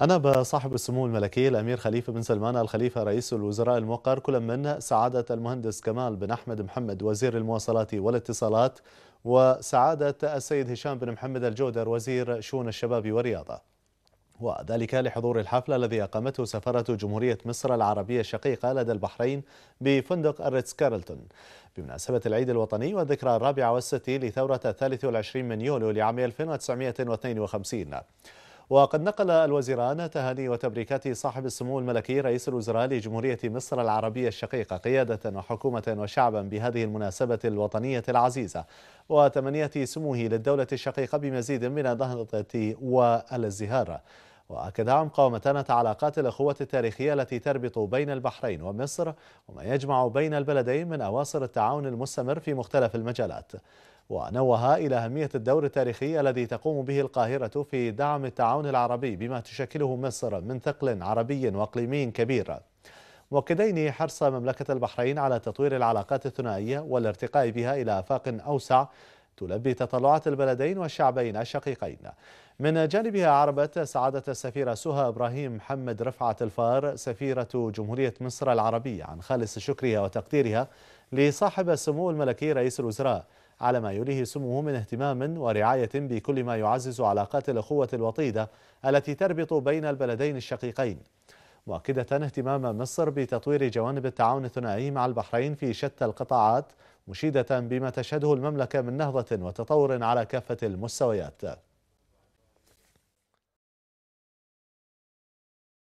أنا بصاحب السمو الملكي الأمير خليفة بن سلمان الخليفة رئيس الوزراء الموقر كل من سعادة المهندس كمال بن أحمد محمد وزير المواصلات والاتصالات وسعادة السيد هشام بن محمد الجودر وزير شؤون الشباب والرياضة وذلك لحضور الحفل الذي أقامته سفارة جمهورية مصر العربية الشقيقة لدى البحرين بفندق الريتس كارلتون بمناسبة العيد الوطني والذكرى الرابعة والستين لثورة الثالث والعشرين من يوليو لعام 1952 وقد نقل الوزيران تهاني وتبريكات صاحب السمو الملكي رئيس الوزراء لجمهورية مصر العربية الشقيقة قيادة وحكومة وشعبا بهذه المناسبة الوطنية العزيزة وتمنية سموه للدولة الشقيقة بمزيد من النهضة والازدهار وأكد عن مقاومتنا علاقات الأخوة التاريخية التي تربط بين البحرين ومصر وما يجمع بين البلدين من أواصر التعاون المستمر في مختلف المجالات ونوه إلى أهمية الدور التاريخي الذي تقوم به القاهرة في دعم التعاون العربي بما تشكله مصر من ثقل عربي وإقليمي كبير مؤكدين حرص مملكة البحرين على تطوير العلاقات الثنائية والارتقاء بها إلى آفاق أوسع تلبي تطلعات البلدين والشعبين الشقيقين من جانبها عربت سعادة السفيرة سهى إبراهيم محمد رفعت الفار سفيرة جمهورية مصر العربية عن خالص شكرها وتقديرها لصاحب السمو الملكي رئيس الوزراء على ما يليه سموه من اهتمام ورعاية بكل ما يعزز علاقات الأخوة الوطيدة التي تربط بين البلدين الشقيقين مؤكدة اهتمام مصر بتطوير جوانب التعاون الثنائي مع البحرين في شتى القطاعات مشيدة بما تشهده المملكة من نهضة وتطور على كافة المستويات